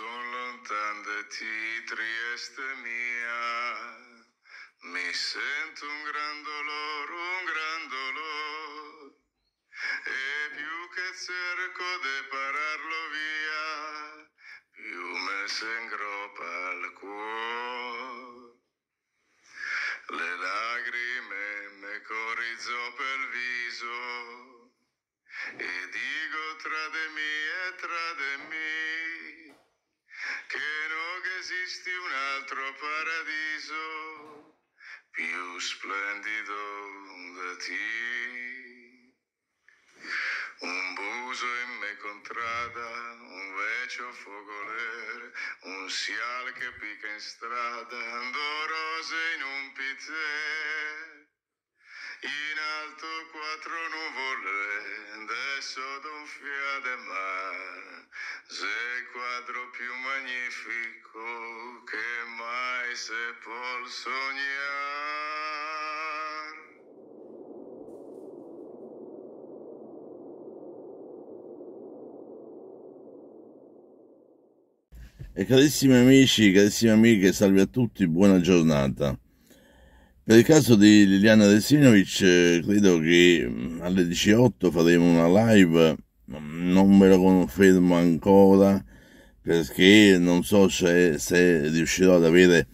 son lontan da ti, Trieste mia. Mi sento un gran dolore, un gran dolore, e più che cerco di pararlo via, più me s'ingroppa il cuore. Le lacrime me corizzo pel viso, e dico tra de me e tra de me, che non esiste un altro paradiso più splendido da te. Un buso in me contrada, un vecchio fogoler, un sial che pica in strada, due rose in un piter in alto quattro nuvole, adesso d'un fiade mar, se quadro più magnifico che mai se può sognare. E carissimi amici, carissime amiche, salve a tutti, buona giornata. Per il caso di Liliana Desinovic, eh, credo che mm, alle 18 faremo una live, non ve lo confermo ancora perché non so se, se riuscirò ad avere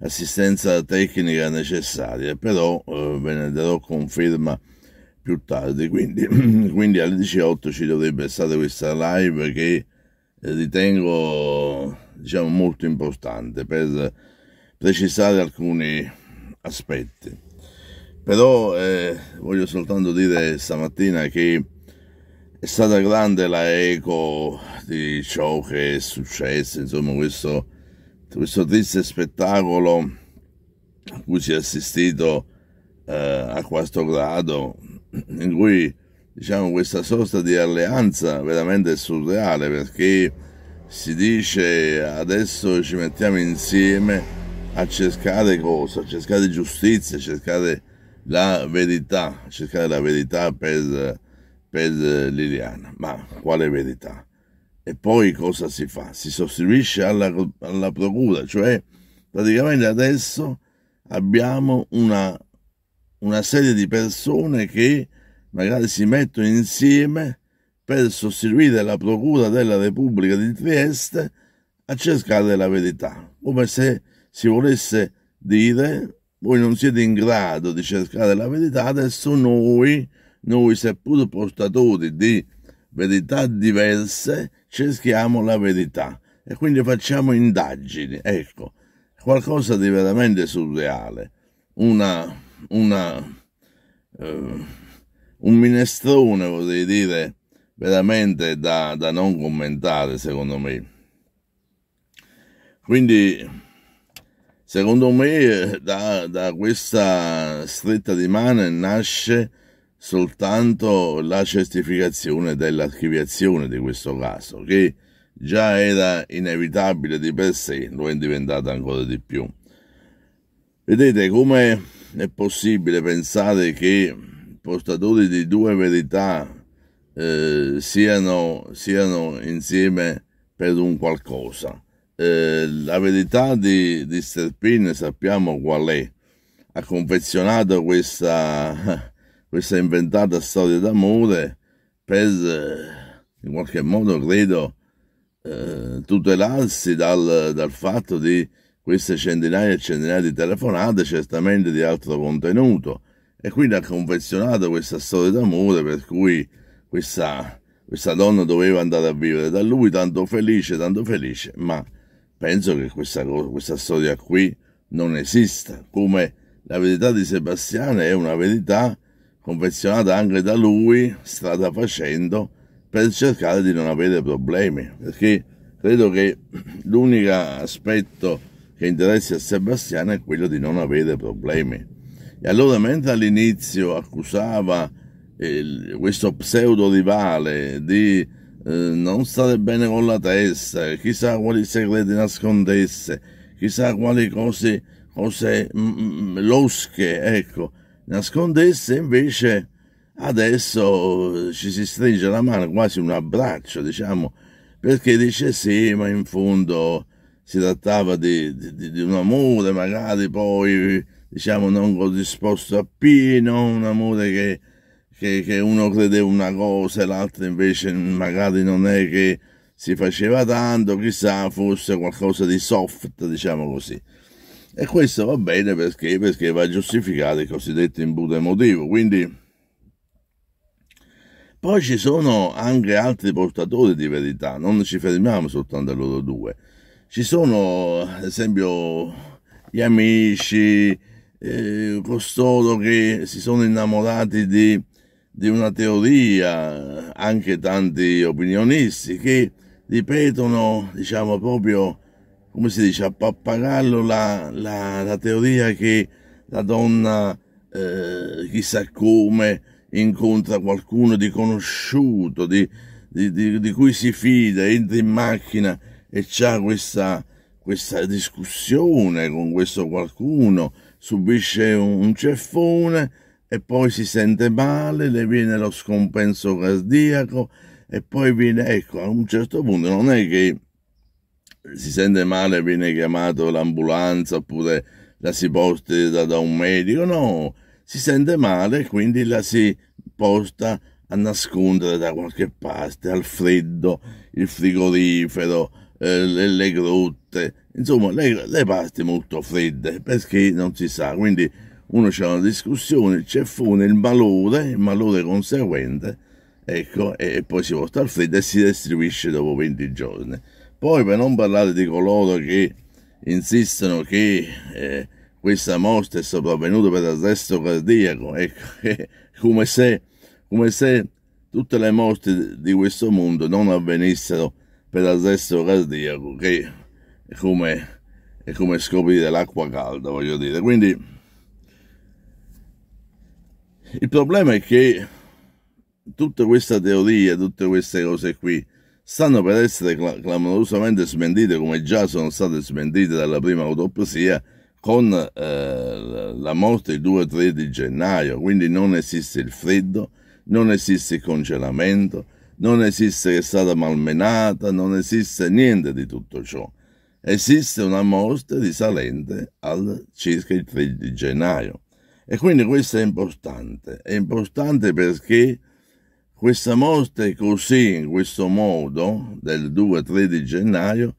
assistenza tecnica necessaria, però eh, ve ne darò conferma più tardi. Quindi, quindi, alle 18 ci dovrebbe stare questa live che eh, ritengo diciamo, molto importante per precisare alcuni aspetti. Però eh, voglio soltanto dire stamattina che è stata grande la eco di ciò che è successo, insomma questo, questo triste spettacolo a cui si è assistito eh, a quarto grado, in cui diciamo questa sorta di alleanza veramente surreale perché si dice adesso ci mettiamo insieme a cercare cosa? A cercare giustizia, a cercare la verità, a cercare la verità per, per Liliana. Ma quale verità? E poi cosa si fa? Si sostituisce alla, alla procura, cioè praticamente adesso abbiamo una, una serie di persone che magari si mettono insieme per sostituire la Procura della Repubblica di Trieste a cercare la verità, come se si volesse dire, voi non siete in grado di cercare la verità, adesso noi, noi seppur portatori di verità diverse, cerchiamo la verità e quindi facciamo indagini. Ecco, qualcosa di veramente surreale, una, una, eh, un minestrone vorrei dire, veramente da, da non commentare secondo me. Quindi Secondo me eh, da, da questa stretta di mano nasce soltanto la certificazione dell'archiviazione di questo caso, che già era inevitabile di per sé, lo è diventata ancora di più. Vedete come è possibile pensare che portatori di due verità eh, siano, siano insieme per un qualcosa? Eh, la verità di, di Sterpin sappiamo qual è. Ha confezionato questa, questa inventata storia d'amore per, eh, in qualche modo, credo, eh, tutelarsi dal, dal fatto di queste centinaia e centinaia di telefonate, certamente di altro contenuto. E quindi ha confezionato questa storia d'amore per cui questa, questa donna doveva andare a vivere da lui, tanto felice, tanto felice, ma penso che questa, questa storia qui non esista, come la verità di Sebastiano è una verità confezionata anche da lui, strada facendo, per cercare di non avere problemi, perché credo che l'unico aspetto che interessa a Sebastiano è quello di non avere problemi. E allora mentre all'inizio accusava eh, questo pseudo rivale di eh, non state bene con la testa, chissà quali segreti nascondesse, chissà quali cose, cose mm, mm, mm, losche, ecco, nascondesse invece adesso eh, ci si stringe la mano, quasi un abbraccio, diciamo, perché dice sì, ma in fondo si trattava di, di, di un amore magari poi, diciamo, non corrisposto appieno, un amore che che, che uno credeva una cosa e l'altra invece magari non è che si faceva tanto, chissà, fosse qualcosa di soft, diciamo così. E questo va bene perché, perché va a giustificare il cosiddetto imbuto emotivo. Quindi, poi ci sono anche altri portatori di verità, non ci fermiamo soltanto a loro due. Ci sono, ad esempio, gli amici, eh, costoro che si sono innamorati di di una teoria, anche tanti opinionisti che ripetono, diciamo proprio, come si dice, a pappagallo la, la, la teoria che la donna, eh, chissà come, incontra qualcuno di conosciuto, di, di, di, di, cui si fida, entra in macchina e c'ha questa, questa discussione con questo qualcuno, subisce un, un ceffone, e poi si sente male, le viene lo scompenso cardiaco e poi viene, ecco, a un certo punto non è che si sente male e viene chiamato l'ambulanza oppure la si posta da, da, un medico, no, si sente male e quindi la si posta a nascondere da qualche parte, al freddo, il frigorifero, eh, le, le, grotte, insomma le, le parti molto fredde perché non si sa, quindi uno c'è una discussione, il ceffone, il malore, il malore conseguente, ecco, e poi si porta al freddo e si distribuisce dopo 20 giorni. Poi per non parlare di coloro che insistono che eh, questa morte è sopravvenuta per arresto cardiaco, ecco, eh, come, se, come se tutte le morti di questo mondo non avvenissero per arresto cardiaco, che è come, è come scoprire l'acqua calda, voglio dire. Quindi il problema è che tutta questa teoria, tutte queste cose qui, stanno per essere clamorosamente smentite come già sono state smentite dalla prima autopsia con eh, la morte il 2-3 di gennaio, quindi non esiste il freddo, non esiste il congelamento, non esiste che è stata malmenata, non esiste niente di tutto ciò. Esiste una morte risalente al circa il 3 di gennaio. E quindi questo è importante, è importante perché questa morte così, in questo modo, del 2-3 di gennaio,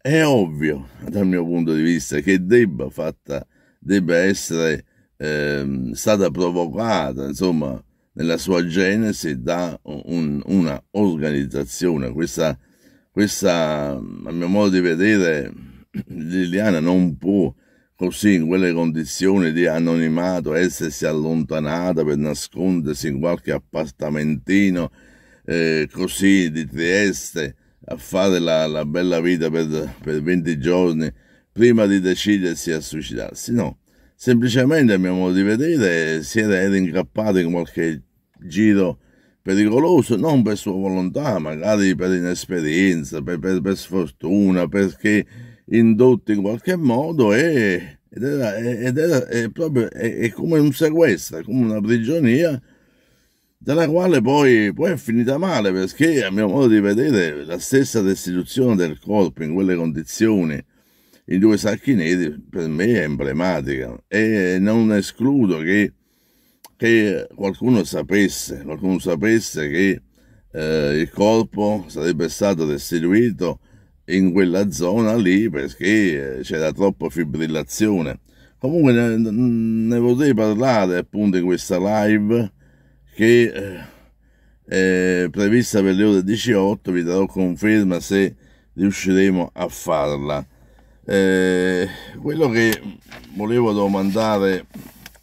è ovvio, dal mio punto di vista, che debba, fatta, debba essere eh, stata provocata, insomma, nella sua genesi da un, una organizzazione. Questa, questa, a mio modo di vedere, Liliana non può così in quelle condizioni di anonimato essersi allontanata per nascondersi in qualche appartamentino eh, così di Trieste a fare la, la bella vita per, per 20 giorni prima di decidersi a suicidarsi. No, semplicemente a mio modo di vedere si era, era incappato in qualche giro pericoloso, non per sua volontà, magari per inesperienza, per, per, per sfortuna, perché indotto in qualche modo e, ed era, ed era è proprio è, è come un sequestro, come una prigionia dalla quale poi, poi, è finita male perché a mio modo di vedere la stessa restituzione del corpo in quelle condizioni in due sacchi neri per me è emblematica e non escludo che, che qualcuno sapesse, qualcuno sapesse che eh, il corpo sarebbe stato restituito in quella zona lì perché eh, c'era troppa fibrillazione. Comunque ne, ne vorrei parlare appunto in questa live che è eh, eh, prevista per le ore 18, vi darò conferma se riusciremo a farla. Eh, quello che volevo domandare,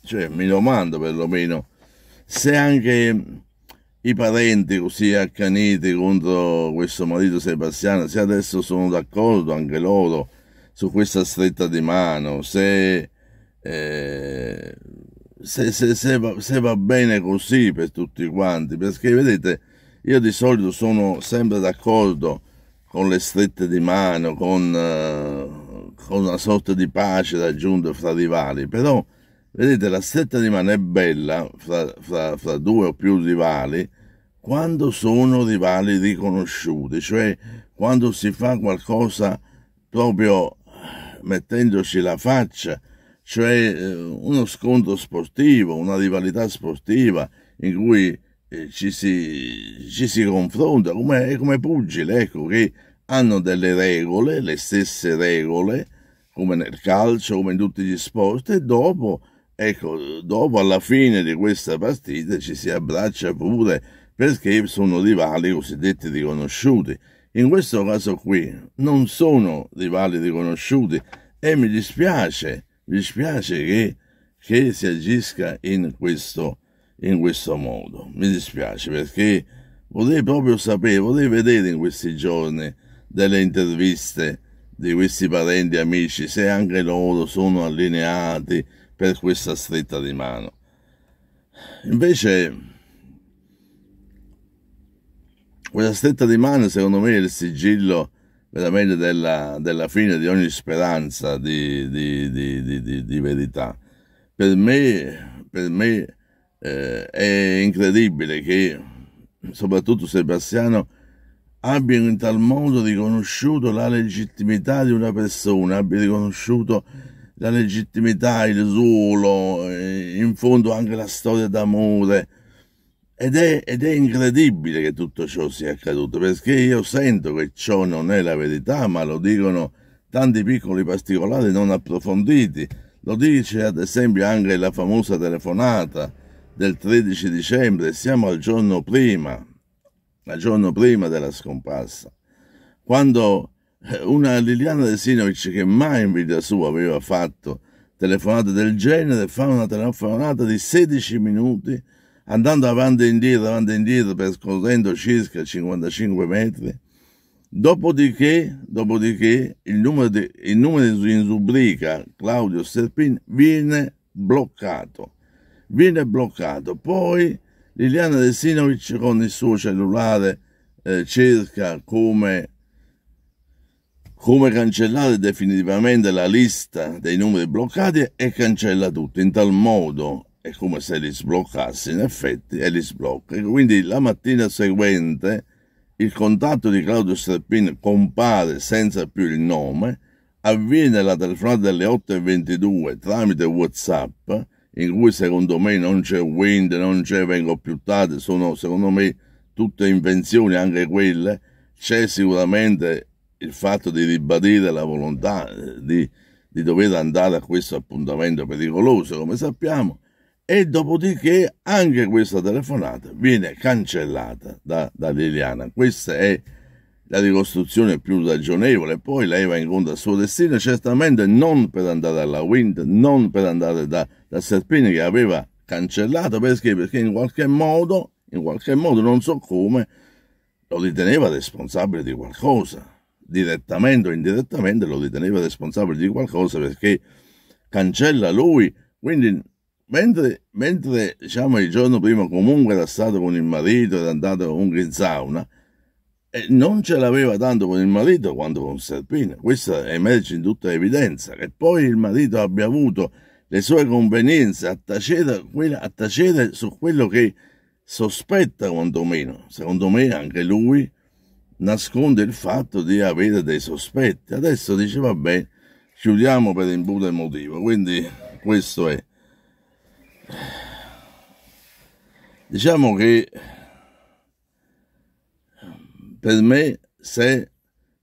cioè mi domando perlomeno, se anche i parenti così accaniti contro questo marito Sebastiano, se adesso sono d'accordo anche loro su questa stretta di mano, se, eh, se, se, se, va, se va bene così per tutti quanti, perché vedete, io di solito sono sempre d'accordo con le strette di mano, con, eh, con una sorta di pace raggiunta fra rivali, però Vedete, la stretta di mano è bella fra, fra, fra due o più rivali quando sono rivali riconosciuti, cioè quando si fa qualcosa proprio mettendoci la faccia, cioè eh, uno scontro sportivo, una rivalità sportiva in cui eh, ci si, ci si confronta, come, come pugile, ecco, che hanno delle regole, le stesse regole, come nel calcio, come in tutti gli sport, e dopo Ecco, dopo alla fine di questa partita ci si abbraccia pure perché sono rivali cosiddetti riconosciuti. In questo caso qui non sono rivali riconosciuti e mi dispiace, mi dispiace che, che si agisca in questo, in questo modo. Mi dispiace perché vorrei proprio sapere, vorrei vedere in questi giorni delle interviste di questi parenti amici se anche loro sono allineati per questa stretta di mano. Invece, quella stretta di mano, secondo me, è il sigillo veramente della, della fine di ogni speranza di, di, di, di verità. Per me, per me eh, è incredibile che, soprattutto Sebastiano, abbia in tal modo riconosciuto la legittimità di una persona, abbia riconosciuto la legittimità, il ruolo, eh, in fondo anche la storia d'amore. Ed è, ed è, incredibile che tutto ciò sia accaduto, perché io sento che ciò non è la verità, ma lo dicono tanti piccoli particolari non approfonditi. Lo dice ad esempio anche la famosa telefonata del 13 dicembre, siamo al giorno prima, al giorno prima della scomparsa, quando una Liliana De Sinovic che mai in vita sua aveva fatto telefonate del genere fa una telefonata di 16 minuti andando avanti e indietro, avanti e indietro percorrendo circa 55 metri dopodiché, dopodiché il, numero di, il numero in rubrica Claudio Serpin viene bloccato viene bloccato poi Liliana De Sinovic con il suo cellulare eh, cerca come come cancellare definitivamente la lista dei numeri bloccati e cancella tutto. In tal modo è come se li sbloccasse in effetti e li sblocca. Quindi la mattina seguente il contatto di Claudio Serpin compare senza più il nome, avviene la telefonata delle 8.22 tramite Whatsapp, in cui secondo me non c'è Wind, non c'è Vengo più tardi, sono secondo me tutte invenzioni anche quelle, c'è sicuramente il fatto di ribadire la volontà eh, di, di dover andare a questo appuntamento pericoloso, come sappiamo, e dopodiché anche questa telefonata viene cancellata da, da Liliana. Questa è la ricostruzione più ragionevole. Poi lei va incontro al suo destino, certamente non per andare alla Wind, non per andare da, da Serpini che aveva cancellato perché? perché in qualche modo, in qualche modo, non so come, lo riteneva responsabile di qualcosa direttamente o indirettamente lo riteneva responsabile di qualcosa perché cancella lui. Quindi, mentre, mentre diciamo, il giorno prima comunque era stato con il marito, era andato comunque in sauna, e non ce l'aveva tanto con il marito quanto con Serpina. Questo emerge in tutta evidenza. Che poi il marito abbia avuto le sue convenienze a tacere, a tacere su quello che sospetta quantomeno. Secondo me anche lui nasconde il fatto di avere dei sospetti. Adesso dice, vabbè, chiudiamo per imbuto emotivo. Quindi questo è. Diciamo che per me, se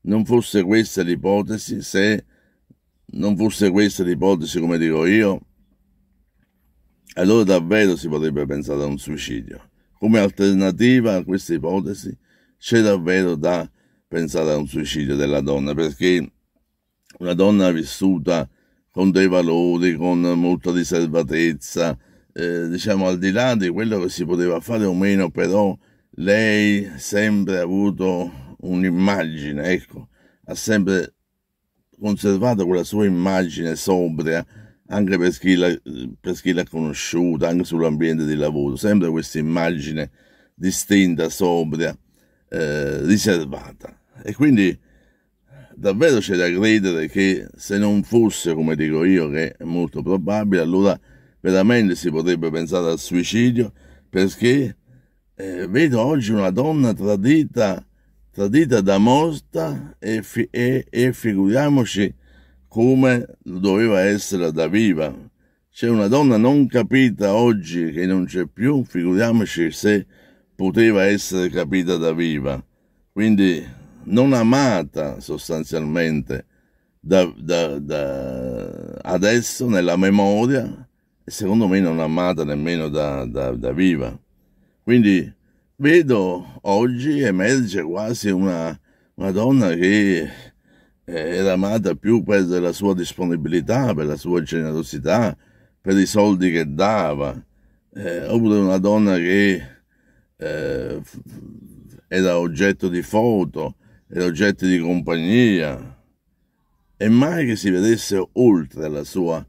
non fosse questa l'ipotesi, se non fosse questa l'ipotesi, come dico io, allora davvero si potrebbe pensare a un suicidio. Come alternativa a questa ipotesi, c'è davvero da pensare a un suicidio della donna, perché una donna vissuta con dei valori, con molta riservatezza, eh, diciamo al di là di quello che si poteva fare o meno, però lei sempre ha avuto un'immagine, ecco, ha sempre conservato quella sua immagine sobria anche per chi, l'ha, per chi l'ha conosciuta, anche sull'ambiente di lavoro, sempre questa immagine distinta, sobria eh, riservata. E quindi davvero c'è da credere che se non fosse, come dico io, che è molto probabile, allora veramente si potrebbe pensare al suicidio perché eh, vedo oggi una donna tradita, tradita da morta e, fi- e, e figuriamoci come doveva essere da viva. C'è una donna non capita oggi che non c'è più, figuriamoci se poteva essere capita da viva, quindi non amata sostanzialmente da, da, da adesso nella memoria e secondo me non amata nemmeno da, da viva. Quindi vedo oggi emerge quasi una, una donna che eh, era amata più per la sua disponibilità, per la sua generosità, per i soldi che dava, eh, oppure una donna che eh, era oggetto di foto, era oggetto di compagnia, e mai che si vedesse oltre la sua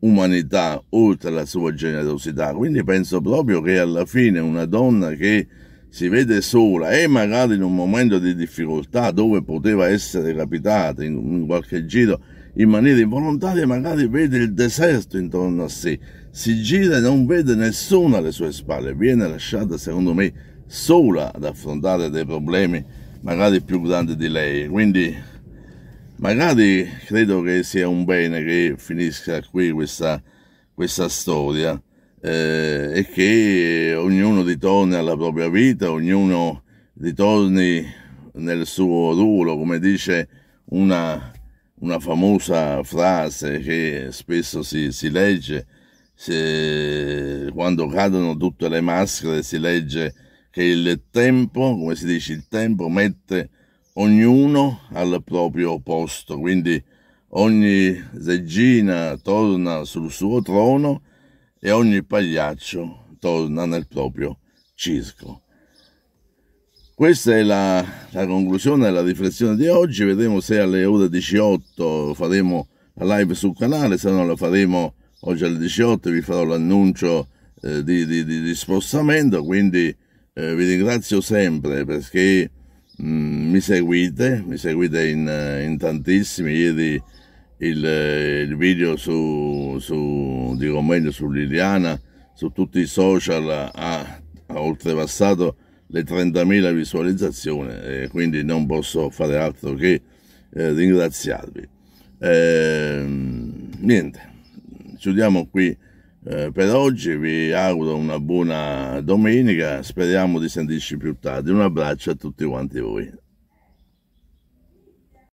umanità, oltre la sua generosità. Quindi penso proprio che alla fine una donna che si vede sola e magari in un momento di difficoltà dove poteva essere capitata in qualche giro, in maniera involontaria magari vede il deserto intorno a sé, si gira e non vede nessuno alle sue spalle, viene lasciata secondo me sola ad affrontare dei problemi magari più grandi di lei, quindi magari credo che sia un bene che finisca qui questa, questa storia eh, e che ognuno ritorni alla propria vita, ognuno ritorni nel suo ruolo, come dice una una famosa frase che spesso si, si legge, si, quando cadono tutte le maschere si legge che il tempo, come si dice, il tempo mette ognuno al proprio posto, quindi ogni regina torna sul suo trono e ogni pagliaccio torna nel proprio circo. Questa è la, la conclusione della riflessione di oggi, vedremo se alle ore 18 faremo la live sul canale, se non la faremo oggi alle 18 vi farò l'annuncio eh, di, di, di, di, spostamento, quindi eh, vi ringrazio sempre perché mh, mm, mi seguite, mi seguite in, in tantissimi, ieri il, eh, il video su, su, dico meglio, su Liliana, su tutti i social ha, ha oltrepassato le 30.000 visualizzazioni e eh, quindi non posso fare altro che eh, ringraziarvi. Eh, niente, chiudiamo qui eh, per oggi, vi auguro una buona domenica, speriamo di sentirci più tardi, un abbraccio a tutti quanti voi.